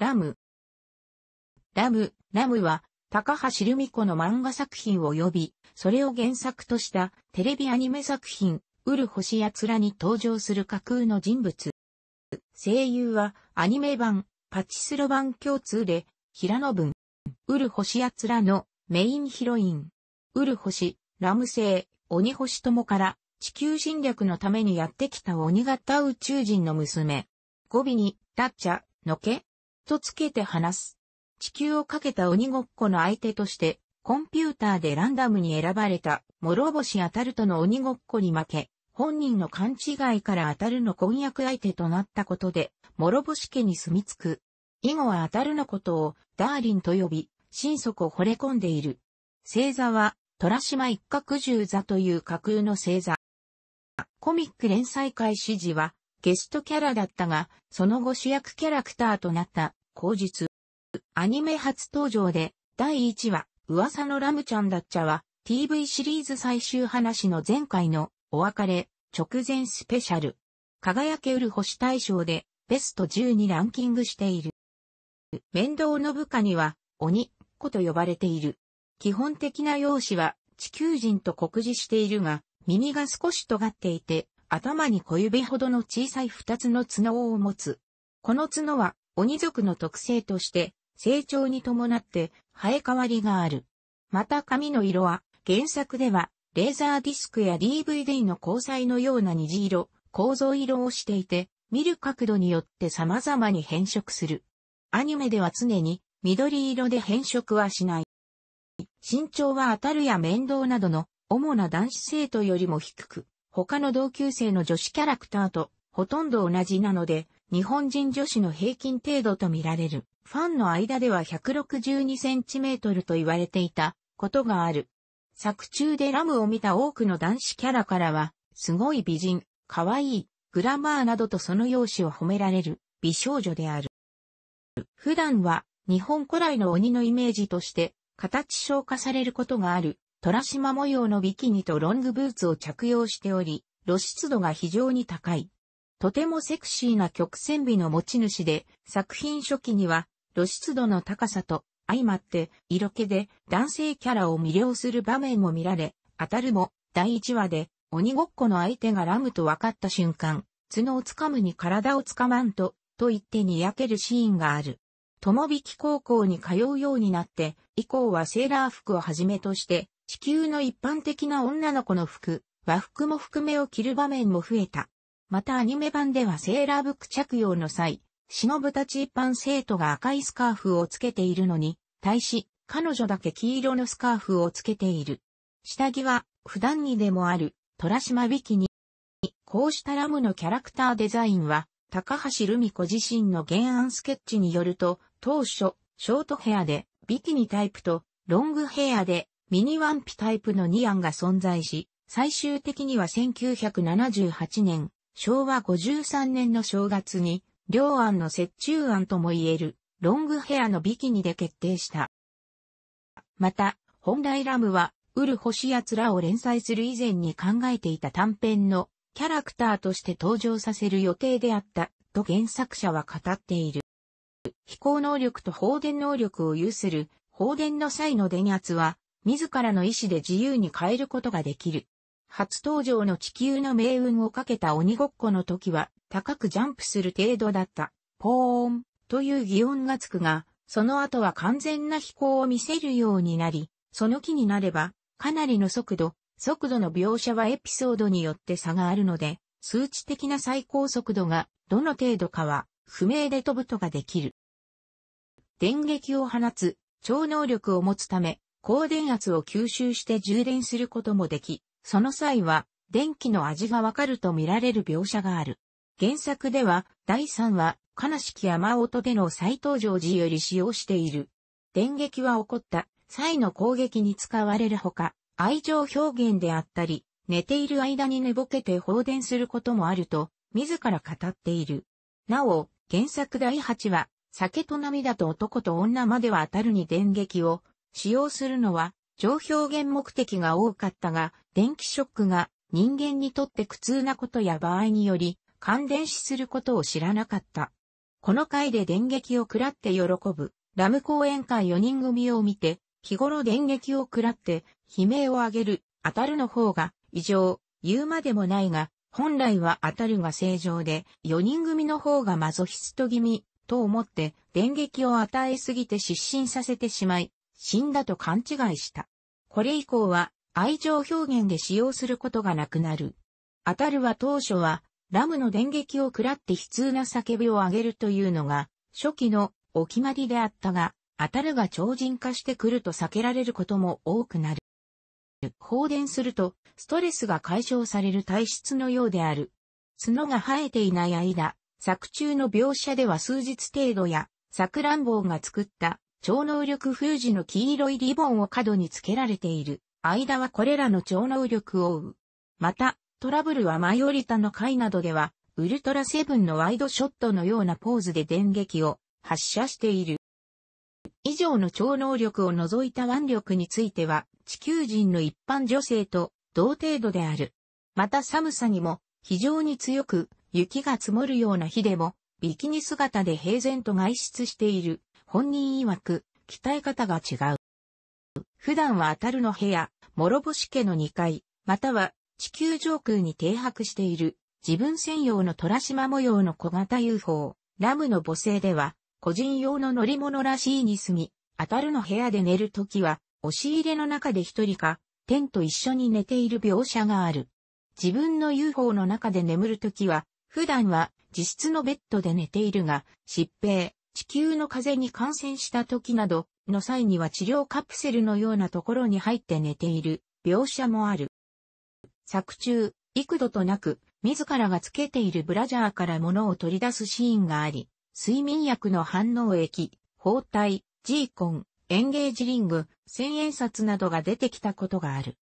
ラム。ラム、ラムは、高橋留美子の漫画作品を呼び、それを原作としたテレビアニメ作品、ウル星やつらに登場する架空の人物。声優は、アニメ版、パチスロ版共通で、平野文。ウル星やつらのメインヒロイン。ウル星、ラム星、鬼星友から、地球侵略のためにやってきた鬼型宇宙人の娘。語尾に、ラッチャ、のけ、とつけて話す。地球をかけた鬼ごっこの相手として、コンピューターでランダムに選ばれた、諸星当たるとの鬼ごっこに負け、本人の勘違いから当たるの婚約相手となったことで、諸星家に住み着く。以後は当たるのことを、ダーリンと呼び、心底惚れ込んでいる。星座は、虎島一角十座という架空の星座。コミック連載開始時は、ゲストキャラだったが、その後主役キャラクターとなった口日、アニメ初登場で、第1話、噂のラムちゃんだっちゃは、TV シリーズ最終話の前回のお別れ直前スペシャル。輝けうる星大賞でベスト10にランキングしている。面倒の部下には鬼子と呼ばれている。基本的な容姿は地球人と酷似しているが、耳が少し尖っていて、頭に小指ほどの小さい二つの角を持つ。この角は鬼族の特性として、成長に伴って生え変わりがある。また髪の色は、原作では、レーザーディスクや DVD の交際のような虹色、構造色をしていて、見る角度によって様々に変色する。アニメでは常に緑色で変色はしない。身長は当たるや面倒などの主な男子生徒よりも低く、他の同級生の女子キャラクターとほとんど同じなので、日本人女子の平均程度と見られる。ファンの間では162センチメートルと言われていたことがある。作中でラムを見た多くの男子キャラからは、すごい美人、かわいい、グラマーなどとその容姿を褒められる美少女である。普段は日本古来の鬼のイメージとして形消化されることがある虎島模様のビキニとロングブーツを着用しており、露出度が非常に高い。とてもセクシーな曲線美の持ち主で、作品初期には露出度の高さと相まって色気で男性キャラを魅了する場面も見られ、当たるも第1話で鬼ごっこの相手がラムと分かった瞬間、角をつかむに体をつかまんと、と言ってにやけるシーンがある。友引高校に通うようになって、以降はセーラー服をはじめとして、地球の一般的な女の子の服、和服も含めを着る場面も増えた。またアニメ版ではセーラーブック着用の際、忍たち一般生徒が赤いスカーフをつけているのに、対し、彼女だけ黄色のスカーフをつけている。下着は、普段にでもある、虎島ビキニ。こうしたラムのキャラクターデザインは、高橋留美子自身の原案スケッチによると、当初、ショートヘアで、ビキニタイプと、ロングヘアで、ミニワンピタイプの2案が存在し、最終的には1978年、昭和53年の正月に、両案の折衷案とも言える、ロングヘアのビキニで決定した。また、本来ラムは、ウル星やつらを連載する以前に考えていた短編のキャラクターとして登場させる予定であった、と原作者は語っている。飛行能力と放電能力を有する、放電の際の電圧は、自らの意志で自由に変えることができる。初登場の地球の命運をかけた鬼ごっこの時は、高くジャンプする程度だった、ポーンという擬音がつくが、その後は完全な飛行を見せるようになり、その気になれば、かなりの速度、速度の描写はエピソードによって差があるので、数値的な最高速度がどの程度かは不明で飛ぶとができる。電撃を放つ超能力を持つため、高電圧を吸収して充電することもでき、その際は、電気の味がわかると見られる描写がある。原作では、第3話、悲しき山音での再登場時より使用している。電撃は起こった際の攻撃に使われるほか、愛情表現であったり、寝ている間に寝ぼけて放電することもあると、自ら語っている。なお、原作第8話、酒と涙と男と女までは当たるに電撃を使用するのは、上表現目的が多かったが、電気ショックが人間にとって苦痛なことや場合により、感電死することを知らなかった。この回で電撃を食らって喜ぶ、ラム講演会4人組を見て、日頃電撃を食らって、悲鳴を上げる、当たるの方が、異常、言うまでもないが、本来は当たるが正常で、4人組の方がマゾヒスト気味、と思って、電撃を与えすぎて失神させてしまい、死んだと勘違いした。これ以降は愛情表現で使用することがなくなる。アタルは当初は、ラムの電撃を食らって悲痛な叫びを上げるというのが、初期のお決まりであったが、アタルが超人化してくると避けられることも多くなる。放電すると、ストレスが解消される体質のようである。角が生えていない間、作中の描写では数日程度や、錯乱棒が作った超能力封じの黄色いリボンを角につけられている。間はこれらの超能力を追う。また、トラブルはマイオリタの回などでは、ウルトラセブンのワイドショットのようなポーズで電撃を発射している。以上の超能力を除いた腕力については、地球人の一般女性と同程度である。また寒さにも非常に強く、雪が積もるような日でも、ビキニ姿で平然と外出している。本人曰く、鍛え方が違う。普段は当たるの部屋、諸星家の2階、または地球上空に停泊している自分専用の虎島模様の小型 UFO、ラムの母性では、個人用の乗り物らしいに住み、当たるの部屋で寝るときは、押し入れの中で一人か、テンと一緒に寝ている描写がある。自分の UFO の中で眠るときは、普段は自室のベッドで寝ているが、疾病、地球の風に感染した時などの際には治療カプセルのようなところに入って寝ている描写もある。作中、幾度となく自らがつけているブラジャーから物を取り出すシーンがあり、睡眠薬の反応液、包帯、ジーコン、エンゲージリング、千円札などが出てきたことがある。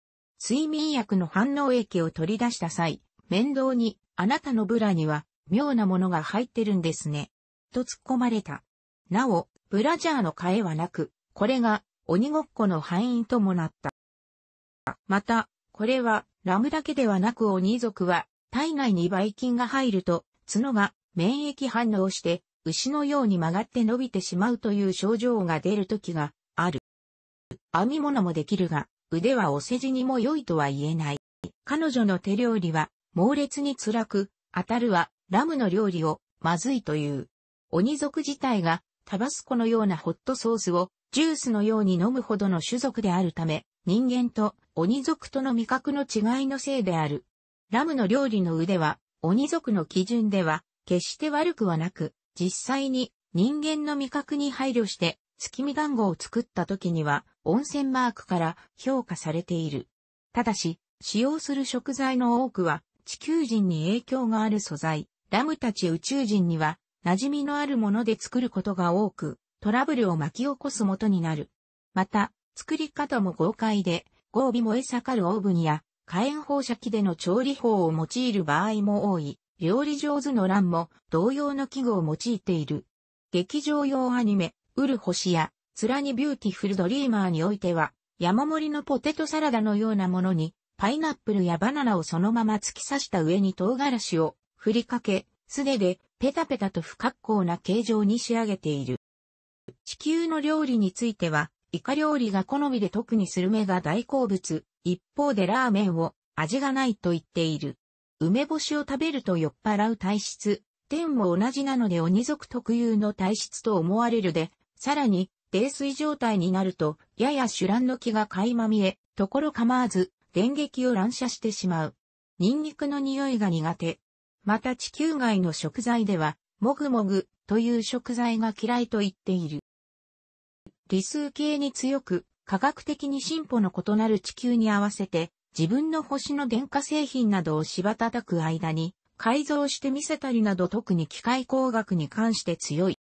睡眠薬の反応液を取り出した際、面倒に、あなたのブラには、妙なものが入ってるんですね。と突っ込まれた。なお、ブラジャーの替えはなく、これが鬼ごっこの敗因ともなった。また、これはラムだけではなく鬼族は体内にばい菌が入ると角が免疫反応して牛のように曲がって伸びてしまうという症状が出る時がある。編み物もできるが腕はお世辞にも良いとは言えない。彼女の手料理は猛烈に辛く、当たるはラムの料理をまずいという。鬼族自体がタバスコのようなホットソースをジュースのように飲むほどの種族であるため、人間と鬼族との味覚の違いのせいである。ラムの料理の腕は、鬼族の基準では、決して悪くはなく、実際に人間の味覚に配慮して、月見団子を作った時には、温泉マークから評価されている。ただし、使用する食材の多くは、地球人に影響がある素材、ラムたち宇宙人には馴染みのあるもので作ることが多く、トラブルを巻き起こす元になる。また、作り方も豪快で、合尾燃え盛るオーブンや火炎放射器での調理法を用いる場合も多い、料理上手の欄も同様の器具を用いている。劇場用アニメ、ウル星や、ツラニビューティフルドリーマーにおいては、山盛りのポテトサラダのようなものに、パイナップルやバナナをそのまま突き刺した上に唐辛子を振りかけ、素手でペタペタと不格好な形状に仕上げている。地球の料理については、イカ料理が好みで特にスルメが大好物、一方でラーメンを味がないと言っている。梅干しを食べると酔っ払う体質、天も同じなので鬼族特有の体質と思われるで、さらに、泥酔状態になると、やや酒乱の気が垣間見え、ところ構わず、電撃を乱射してしまう。ニンニクの匂いが苦手、また地球外の食材では、もぐもぐという食材が嫌いと言っている。理数系に強く、科学的に進歩の異なる地球に合わせて、自分の星の電化製品などを柴叩く間に、改造してみせたりなど特に機械工学に関して強い。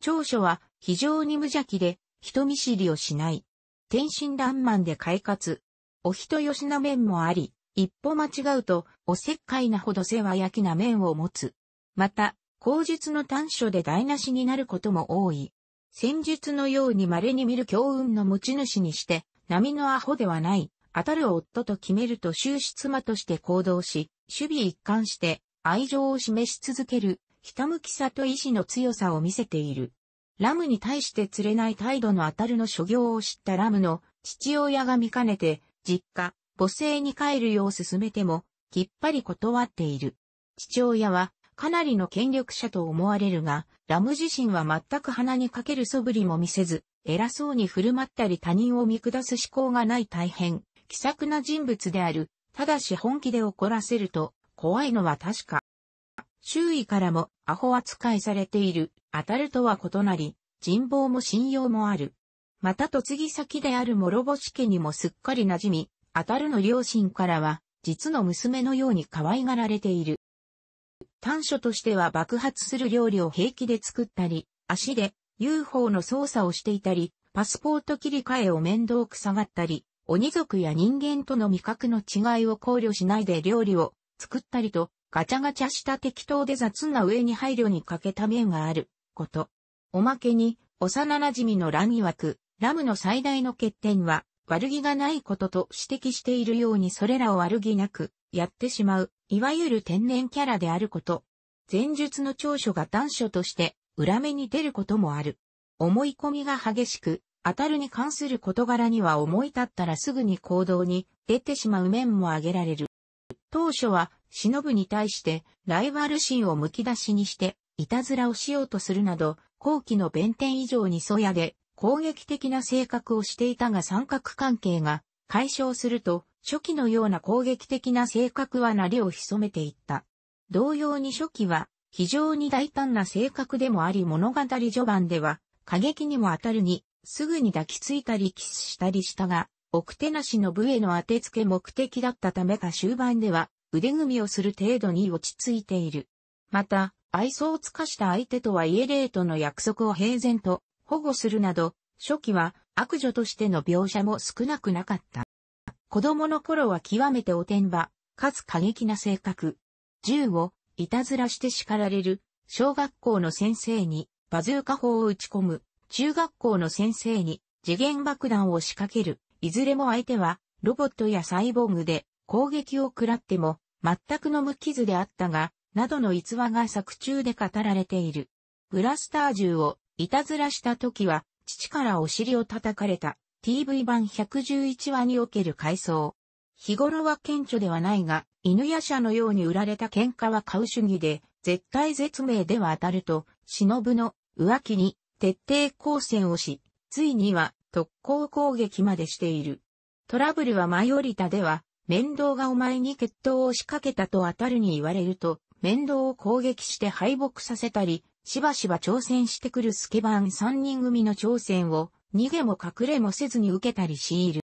長所は非常に無邪気で、人見知りをしない。天真爛漫で快活。お人よしな面もあり、一歩間違うと、おせっかいなほど世話焼きな面を持つ。また、口述の短所で台無しになることも多い。戦術のように稀に見る強運の持ち主にして、波のアホではない、当たる夫と決めると終始妻として行動し、守備一貫して愛情を示し続ける、ひたむきさと意志の強さを見せている。ラムに対して釣れない態度の当たるの所業を知ったラムの父親が見かねて、実家、母性に帰るよう進めても、きっぱり断っている。父親は、かなりの権力者と思われるが、ラム自身は全く鼻にかける素振りも見せず、偉そうに振る舞ったり他人を見下す思考がない大変、気さくな人物である。ただし本気で怒らせると、怖いのは確か。周囲からもアホ扱いされている、当たるとは異なり、人望も信用もある。また嫁ぎ先である諸星家にもすっかり馴染み、当たるの両親からは、実の娘のように可愛がられている。短所としては爆発する料理を平気で作ったり、足で UFO の操作をしていたり、パスポート切り替えを面倒くさがったり、鬼族や人間との味覚の違いを考慮しないで料理を作ったりと、ガチャガチャした適当で雑な上に配慮に欠けた面があること。おまけに、幼馴染のラン曰く、ラムの最大の欠点は、悪気がないことと指摘しているようにそれらを悪気なくやってしまう、いわゆる天然キャラであること。前述の長所が短所として裏目に出ることもある。思い込みが激しく、当たるに関する事柄には思い立ったらすぐに行動に出てしまう面も挙げられる。当初は、忍に対してライバル心をむき出しにして、いたずらをしようとするなど、後期の弁天以上に粗野で攻撃的な性格をしていたが三角関係が解消すると、初期のような攻撃的な性格はなりを潜めていった。同様に初期は、非常に大胆な性格でもあり物語序盤では、過激にも当たるに、すぐに抱きついたりキスしたりしたが、奥手なしの部への当て付け目的だったためか終盤では、腕組みをする程度に落ち着いている。また、愛想を尽かした相手とはイえレートの約束を平然と保護するなど、初期は悪女としての描写も少なくなかった。子供の頃は極めておてんば、かつ過激な性格。銃をいたずらして叱られる、小学校の先生にバズーカ砲を打ち込む、中学校の先生に次元爆弾を仕掛ける、いずれも相手はロボットやサイボーグで攻撃を食らっても全くの無傷であったが、などの逸話が作中で語られている。ブラスター銃をいたずらした時は、父からお尻を叩かれた TV 版111話における回想。日頃は顕著ではないが、犬や舎のように売られた喧嘩は買う主義で、絶対絶命では当たると、忍の浮気に徹底抗戦をし、ついには特攻攻撃までしている。トラブルは舞降りたでは、面倒がお前に決闘を仕掛けたと当たるに言われると、面倒を攻撃して敗北させたり、しばしば挑戦してくるスケバン3人組の挑戦を、逃げも隠れもせずに受けたりシいる。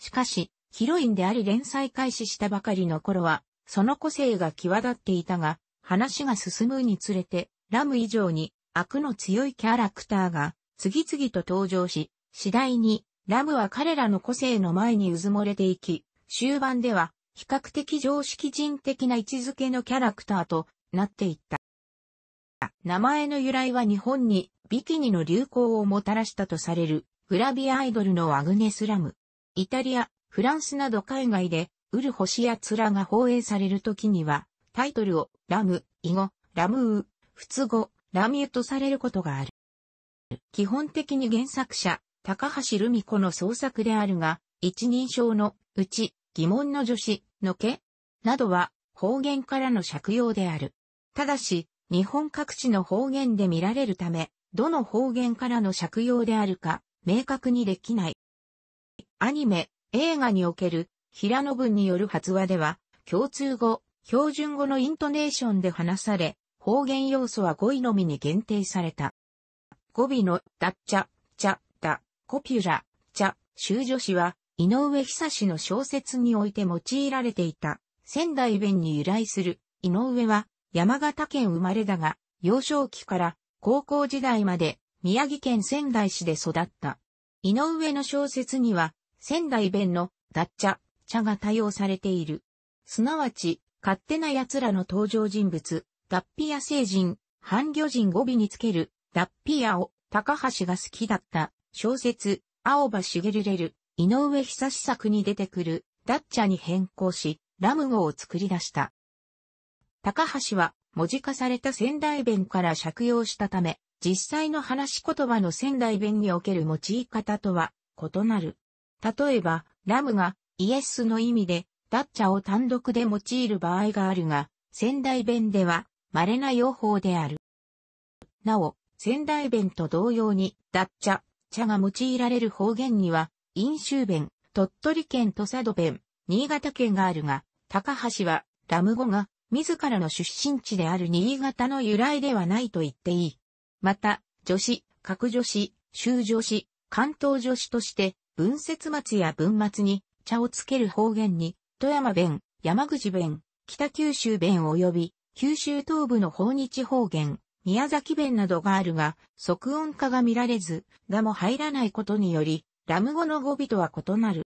しかし、ヒロインであり連載開始したばかりの頃は、その個性が際立っていたが、話が進むにつれて、ラム以上に悪の強いキャラクターが次々と登場し、次第にラムは彼らの個性の前にうずもれていき、終盤では比較的常識人的な位置づけのキャラクターとなっていった。名前の由来は日本にビキニの流行をもたらしたとされるグラビアアイドルのアグネス・ラム。イタリア、フランスなど海外でウル星やツラが放映される時にはタイトルをラム、イゴ、ラムー、ツゴ、ラミュとされることがある。基本的に原作者、高橋留美子の創作であるが、一人称のうち疑問の女子のけなどは方言からの借用である。ただし、日本各地の方言で見られるため、どの方言からの借用であるか、明確にできない。アニメ、映画における、平野文による発話では、共通語、標準語のイントネーションで話され、方言要素は語彙のみに限定された。語尾の、だっちゃ、ちゃ、だ、コピュラ、ちゃ、修助詞は、井上久志の小説において用いられていた、仙台弁に由来する、井上は、山形県生まれだが、幼少期から高校時代まで宮城県仙台市で育った。井上の小説には、仙台弁のダッチャ、茶が多用されている。すなわち、勝手な奴らの登場人物、脱皮や成人、半魚人語尾につける、脱皮やを、高橋が好きだった、小説、青葉茂れる、井上久志作に出てくる、ダッチャに変更し、ラム語を作り出した。高橋は文字化された仙台弁から借用したため、実際の話し言葉の仙台弁における用い方とは異なる。例えば、ラムがイエスの意味でダッチャを単独で用いる場合があるが、仙台弁では稀な用法である。なお、仙台弁と同様にダッチャ、茶が用いられる方言には、飲酒弁、鳥取県と佐渡弁、新潟県があるが、高橋はラム語が自らの出身地である新潟の由来ではないと言っていい。また、女子、各女子、州女子、関東女子として、文節末や文末に、茶をつける方言に、富山弁、山口弁、北九州弁及び、九州東部の訪日方言、宮崎弁などがあるが、即音化が見られず、がも入らないことにより、ラム語の語尾とは異なる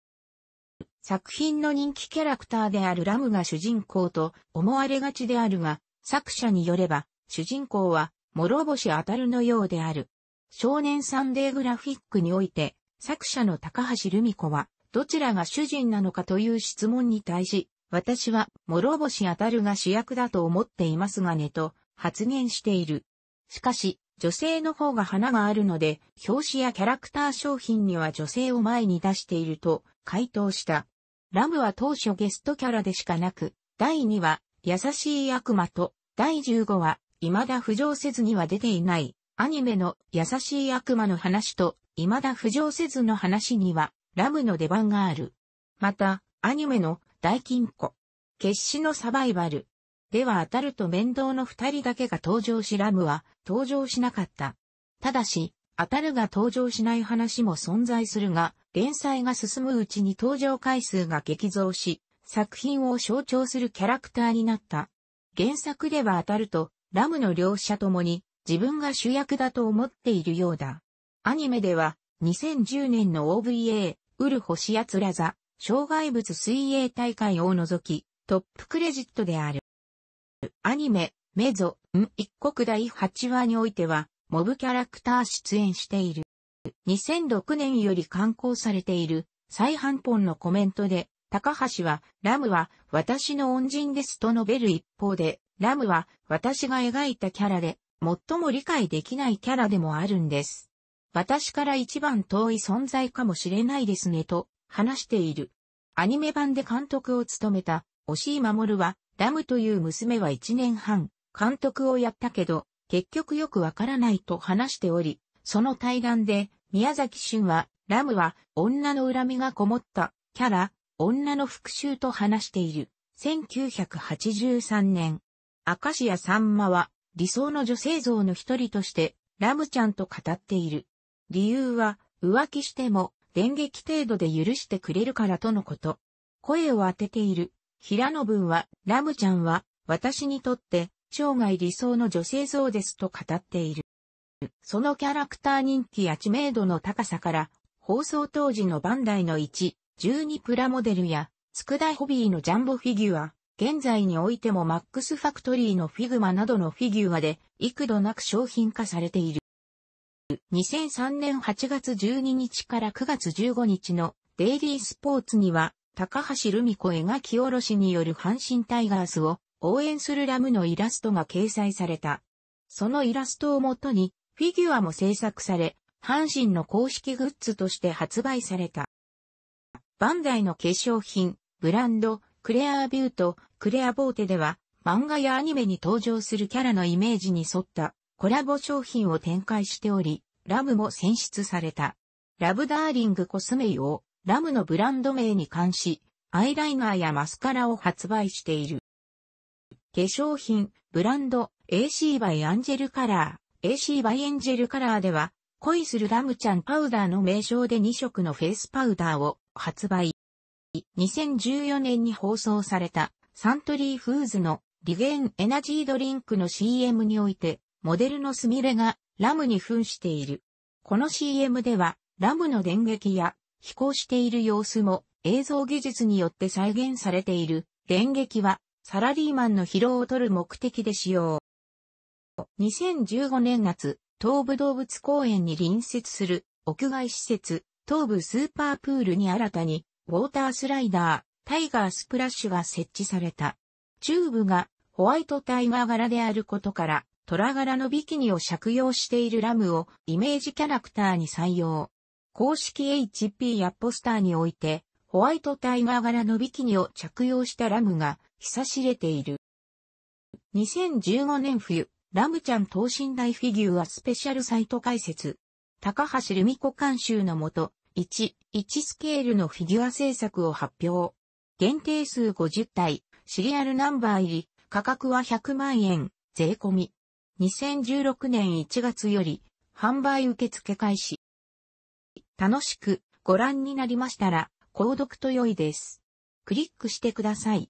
作品の人気キャラクターであるラムが主人公と思われがちであるが、作者によれば、主人公は、諸星あたるのようである。少年サンデーグラフィックにおいて、作者の高橋留美子は、どちらが主人なのかという質問に対し、私は、諸星あたるが主役だと思っていますがねと、発言している。しかし、女性の方が花があるので、表紙やキャラクター商品には女性を前に出していると、回答した。ラムは当初ゲストキャラでしかなく、第2話、優しい悪魔と、第15話、未だ浮上せずには出ていない、アニメの優しい悪魔の話と、未だ浮上せずの話には、ラムの出番がある。また、アニメの大金庫、決死のサバイバル、では当たると面倒の二人だけが登場しラムは登場しなかった。ただし、当たるが登場しない話も存在するが、連載が進むうちに登場回数が激増し、作品を象徴するキャラクターになった。原作では当たると、ラムの両者ともに自分が主役だと思っているようだ。アニメでは、2010年の OVA、ウル星やつら座、障害物水泳大会を除き、トップクレジットである。アニメ、メゾ、ん、一国第8話においては、モブキャラクター出演している。2006年より刊行されている再版本のコメントで、高橋は、ラムは私の恩人ですと述べる一方で、ラムは私が描いたキャラで、最も理解できないキャラでもあるんです。私から一番遠い存在かもしれないですねと話している。アニメ版で監督を務めた、押井守は、ラムという娘は1年半、監督をやったけど、結局よくわからないと話しており、その対談で、宮崎俊は、ラムは、女の恨みがこもった、キャラ、女の復讐と話している。1983年、アカシアさんまは、理想の女性像の一人として、ラムちゃんと語っている。理由は、浮気しても、電撃程度で許してくれるからとのこと。声を当てている。平野文は、ラムちゃんは、私にとって、生涯理想の女性像ですと語っている。そのキャラクター人気や知名度の高さから、放送当時のバンダイの1、12プラモデルや、佃ホビーのジャンボフィギュア、現在においてもマックスファクトリーのフィグマなどのフィギュアで、幾度なく商品化されている。2003年8月12日から9月15日のデイリースポーツには、高橋留美子描き下ろしによる阪神タイガースを応援するラムのイラストが掲載された。そのイラストをもとに、フィギュアも制作され、阪神の公式グッズとして発売された。バンダイの化粧品、ブランド、クレアビューとクレアボーテでは、漫画やアニメに登場するキャラのイメージに沿ったコラボ商品を展開しており、ラムも選出された。ラブダーリングコスメイをラムのブランド名に関し、アイライナーやマスカラを発売している。化粧品、ブランド、AC by アンジェルカラー、AC by エンジェルカラーでは、恋するラムちゃんパウダーの名称で2色のフェイスパウダーを発売。2014年に放送されたサントリーフーズのリゲンエナジードリンクの CM において、モデルのスミレがラムに扮している。この CM では、ラムの電撃や飛行している様子も映像技術によって再現されている。電撃はサラリーマンの疲労を取る目的で使用。2015年夏、東武動物公園に隣接する屋外施設、東武スーパープールに新たに、ウォータースライダー、タイガースプラッシュが設置された。チューブがホワイトタイガー柄であることから、虎柄のビキニを借用しているラムをイメージキャラクターに採用。公式 HP やポスターにおいて、ホワイトタイガー柄のビキニを着用したラムが、久しれている。2015年冬、ラムちゃん等身大フィギュアスペシャルサイト解説。高橋留美子監修のもと、1、1スケールのフィギュア制作を発表。限定数50体、シリアルナンバー入り、価格は100万円、税込み。2016年1月より、販売受付開始。楽しくご覧になりましたら、購読と良いです。クリックしてください。